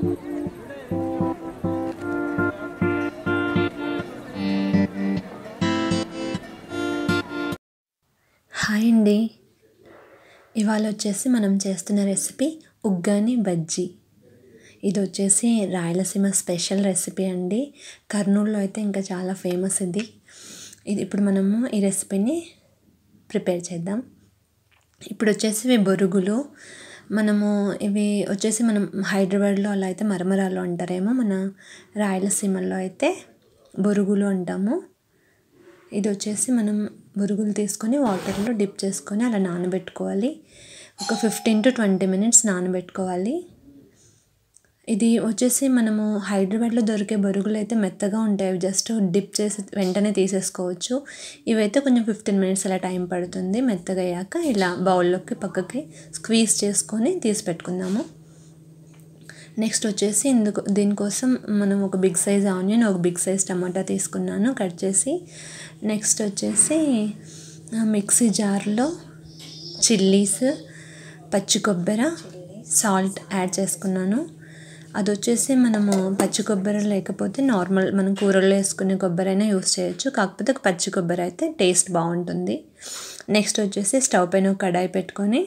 hi అండి ఇవాళ వచ్చేసి మనం చేస్తున్న రెసిపీ ఉగ్గాని బజ్జీ ఇది వచ్చేసి రాయలసీమ స్పెషల్ రెసిపీ అండి కర్నూలులో అయితే ఇంకా చాలా ఫేమస్ ఇది ఇది ఇప్పుడు మనము ఈ రెసిపీని ప్రిపేర్ చేద్దాం ఇప్పుడు వచ్చేసి బొరుగులు మనము ఇవి వచ్చేసి మనం హైదరాబాద్లో అలా అయితే మరమరాలు అంటారేమో మన రాయలసీమలో అయితే బొరుగులు అంటాము ఇది వచ్చేసి మనం బొరుగులు తీసుకొని వాటర్లో డిప్ చేసుకొని అలా నానబెట్టుకోవాలి ఒక ఫిఫ్టీన్ టు ట్వంటీ మినిట్స్ నానబెట్టుకోవాలి ఇది వచ్చేసి మనము హైదరాబాద్లో దొరికే బొరుగులు అయితే మెత్తగా ఉంటాయి జస్ట్ డిప్ చేసి వెంటనే తీసేసుకోవచ్చు ఇవైతే కొంచెం ఫిఫ్టీన్ మినిట్స్ అలా టైం పడుతుంది మెత్తగా అయ్యాక ఇలా బౌల్లోకి పక్కకి స్క్వీజ్ చేసుకొని తీసి పెట్టుకుందాము నెక్స్ట్ వచ్చేసి ఇందుకు దీనికోసం మనం ఒక బిగ్ సైజ్ ఆనియన్ ఒక బిగ్ సైజ్ టమాటా తీసుకున్నాను కట్ చేసి నెక్స్ట్ వచ్చేసి మిక్సీ జార్లో చిల్లీస్ పచ్చి కొబ్బరి సాల్ట్ యాడ్ చేసుకున్నాను అది వచ్చేసి మనము పచ్చి కొబ్బరి లేకపోతే నార్మల్ మనం కూరల్లో వేసుకునే కొబ్బరి అయినా యూస్ చేయొచ్చు కాకపోతే పచ్చి కొబ్బరి అయితే టేస్ట్ బాగుంటుంది నెక్స్ట్ వచ్చేసి స్టవ్ పైన కడాయి పెట్టుకొని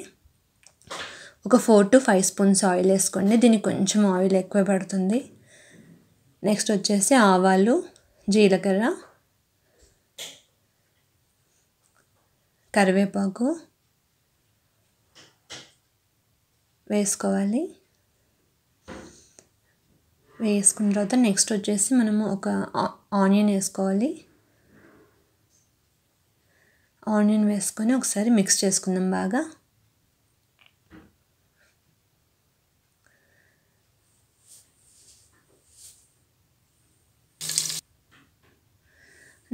ఒక four to five spoons oil వేసుకోండి దీనికి కొంచెం ఆయిల్ ఎక్కువ పడుతుంది నెక్స్ట్ వచ్చేసి ఆవాలు జీలకర్ర కరివేపాకు వేసుకోవాలి వేసుకున్న తర్వాత నెక్స్ట్ వచ్చేసి మనము ఒక ఆనియన్ వేసుకోవాలి ఆనియన్ వేసుకొని ఒకసారి మిక్స్ చేసుకుందాం బాగా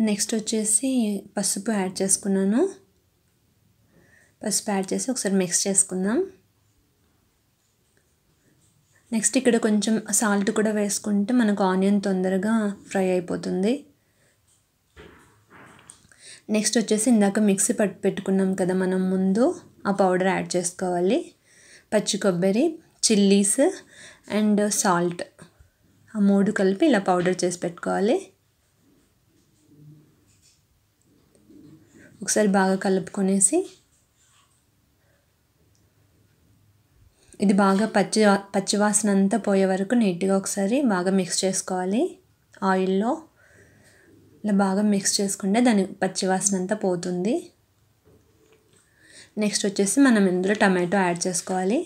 నెక్స్ట్ వచ్చేసి పసుపు యాడ్ చేసుకున్నాను పసుపు యాడ్ చేసి ఒకసారి మిక్స్ చేసుకుందాం నెక్స్ట్ ఇక్కడ కొంచెం సాల్ట్ కూడా వేసుకుంటే మనకు ఆనియన్ తొందరగా ఫ్రై అయిపోతుంది నెక్స్ట్ వచ్చేసి ఇందాక మిక్సీ పట్టు పెట్టుకున్నాం కదా మనం ముందు ఆ పౌడర్ యాడ్ చేసుకోవాలి పచ్చి కొబ్బరి చిల్లీస్ అండ్ సాల్ట్ ఆ మూడు కలిపి ఇలా పౌడర్ చేసి పెట్టుకోవాలి ఒకసారి బాగా కలుపుకొనేసి ఇది బాగా పచ్చి పచ్చివాసన అంతా పోయే వరకు నీట్గా ఒకసారి బాగా మిక్స్ చేసుకోవాలి ఆయిల్లో ఇలా బాగా మిక్స్ చేసుకుంటే దాని పచ్చివాసన అంతా పోతుంది నెక్స్ట్ వచ్చేసి మనం ఇందులో టమాటో యాడ్ చేసుకోవాలి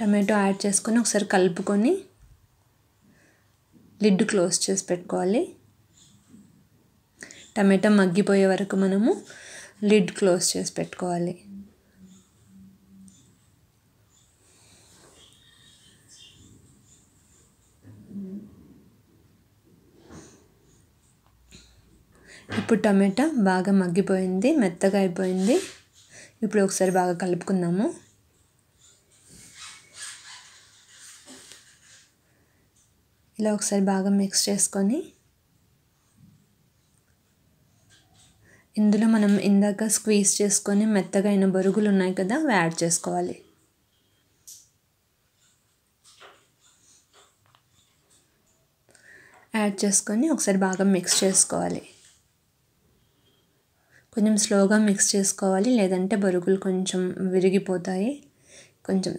టమాటో యాడ్ చేసుకొని ఒకసారి కలుపుకొని లిడ్ క్లోజ్ చేసి పెట్టుకోవాలి టమాటో మగ్గిపోయే వరకు మనము లిడ్ క్లోజ్ చేసి పెట్టుకోవాలి ఇప్పుడు టమాటా బాగా మగ్గిపోయింది మెత్తగా అయిపోయింది ఇప్పుడు ఒకసారి బాగా కలుపుకుందాము ఇలా ఒకసారి బాగా మిక్స్ చేసుకొని ఇందులో మనం ఇందాక స్క్వీజ్ చేసుకొని మెత్తగా అయిన బొరుగులు ఉన్నాయి కదా అవి యాడ్ చేసుకోవాలి యాడ్ చేసుకొని ఒకసారి బాగా మిక్స్ చేసుకోవాలి కొంచెం స్లోగా మిక్స్ చేసుకోవాలి లేదంటే బరుగులు కొంచెం విరిగిపోతాయి కొంచెం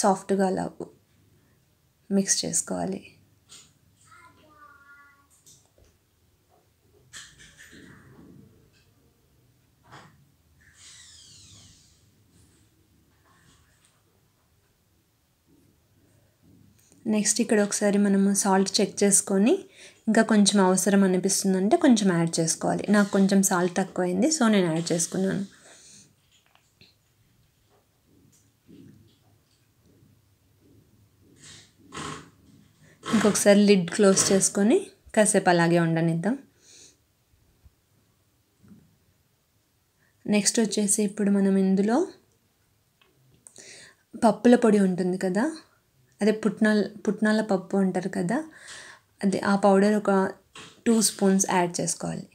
సాఫ్ట్గా అలా మిక్స్ చేసుకోవాలి నెక్స్ట్ ఇక్కడ ఒకసారి మనము సాల్ట్ చెక్ చేసుకొని ఇంకా కొంచెం అవసరం అనిపిస్తుందంటే కొంచెం యాడ్ చేసుకోవాలి నాకు కొంచెం సాల్ట్ తక్కువైంది సో నేను యాడ్ చేసుకున్నాను ఇంకొకసారి లిడ్ క్లోజ్ చేసుకొని కాసేపు అలాగే ఉండనిద్దాం నెక్స్ట్ వచ్చేసి ఇప్పుడు మనం ఇందులో పప్పుల పొడి ఉంటుంది కదా అదే పుట్నాల పుట్నాల పప్పు అంటారు కదా అదే ఆ పౌడర్ ఒక టూ స్పూన్స్ యాడ్ చేసుకోవాలి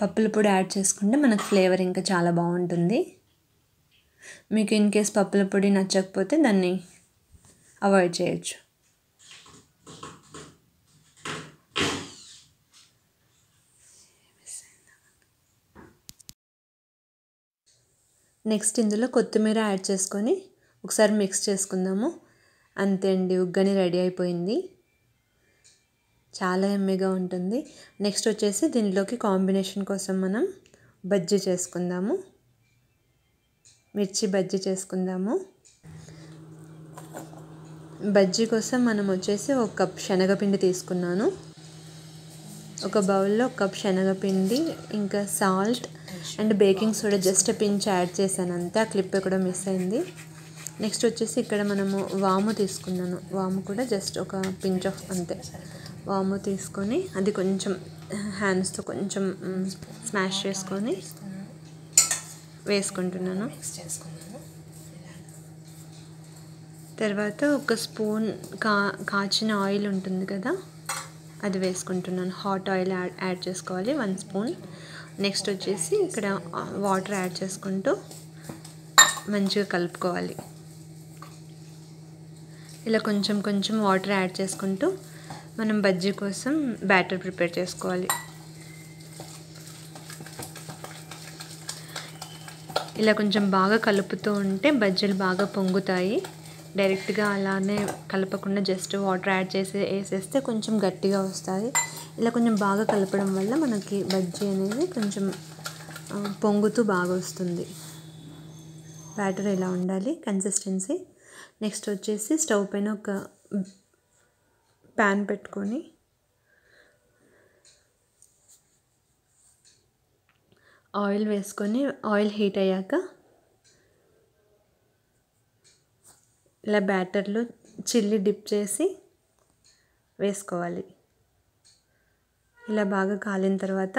పప్పుల పొడి యాడ్ చేసుకుంటే మనకు ఫ్లేవర్ ఇంకా చాలా బాగుంటుంది మీకు ఇన్ కేస్ పప్పుల పొడి నచ్చకపోతే దాన్ని అవాయిడ్ చేయొచ్చు నెక్స్ట్ ఇందులో కొత్తిమీర యాడ్ చేసుకొని ఒకసారి మిక్స్ చేసుకుందాము అంతే అండి ఉగ్గని రెడీ అయిపోయింది చాలా ఎమ్మెగా ఉంటుంది నెక్స్ట్ వచ్చేసి దీనిలోకి కాంబినేషన్ కోసం మనం బజ్జీ చేసుకుందాము మిర్చి బజ్జీ చేసుకుందాము బజ్జీ కోసం మనం వచ్చేసి ఒక కప్ శనగపిండి తీసుకున్నాను ఒక బౌల్లో ఒక కప్ శనగపిండి ఇంకా salt and baking soda just pinch add చేశాను అంతే ఆ క్లిప్ కూడా మిస్ అయింది నెక్స్ట్ వచ్చేసి ఇక్కడ మనము వాము తీసుకున్నాను వాము కూడా జస్ట్ ఒక పించ్ ఆఫ్ అంతే వాము తీసుకొని అది కొంచెం హ్యాండ్స్తో కొంచెం స్మాష్ చేసుకొని వేసుకుంటున్నాను తర్వాత ఒక స్పూన్ కా కాచిన ఆయిల్ ఉంటుంది కదా అది వేసుకుంటున్నాను హాట్ ఆయిల్ యాడ్ యాడ్ చేసుకోవాలి వన్ స్పూన్ నెక్స్ట్ వచ్చేసి ఇక్కడ వాటర్ యాడ్ చేసుకుంటూ మంచిగా కలుపుకోవాలి ఇలా కొంచెం కొంచెం వాటర్ యాడ్ చేసుకుంటూ మనం బజ్జీ కోసం బ్యాటర్ ప్రిపేర్ చేసుకోవాలి ఇలా కొంచెం బాగా కలుపుతూ ఉంటే బజ్జీలు బాగా పొంగుతాయి డైరెక్ట్గా అలానే కలపకుండా జస్ట్ వాటర్ యాడ్ చేసి వేసేస్తే కొంచెం గట్టిగా వస్తుంది ఇలా కొంచెం బాగా కలపడం వల్ల మనకి బజ్జీ అనేది కొంచెం పొంగుతూ బాగా వస్తుంది బ్యాటర్ ఇలా ఉండాలి కన్సిస్టెన్సీ నెక్స్ట్ వచ్చేసి స్టవ్ పైన ఒక ప్యాన్ పెట్టుకొని ఆయిల్ వేసుకొని ఆయిల్ హీట్ అయ్యాక ఇలా బ్యాటర్లో చిల్లీ డిప్ చేసి వేసుకోవాలి ఇలా బాగా కాలిన తర్వాత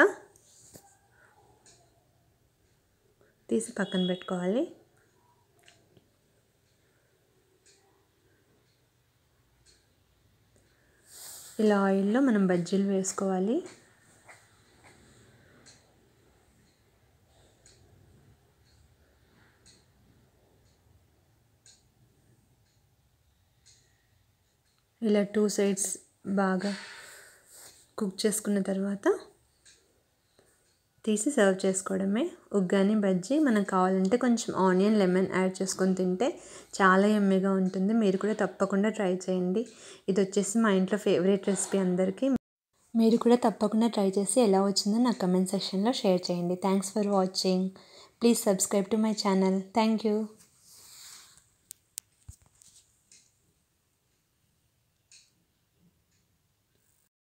తీసి పక్కన పెట్టుకోవాలి ఇలా ఆయిల్లో మనం బజ్జీలు వేసుకోవాలి ఇలా టూ సైడ్స్ బాగా కుక్ చేసుకున్న తర్వాత తీసి సర్వ్ చేసుకోవడమే ఉగ్గాని బజ్జి మనకు కావాలంటే కొంచెం ఆనియన్ లెమన్ యాడ్ చేసుకొని తింటే చాలా ఎమ్మెగా ఉంటుంది మీరు కూడా తప్పకుండా ట్రై చేయండి ఇది వచ్చేసి మా ఇంట్లో ఫేవరెట్ రెసిపీ అందరికీ మీరు కూడా తప్పకుండా ట్రై చేసి ఎలా వచ్చిందో నా కమెంట్ సెక్షన్లో షేర్ చేయండి thanks for watching please subscribe to my channel thank you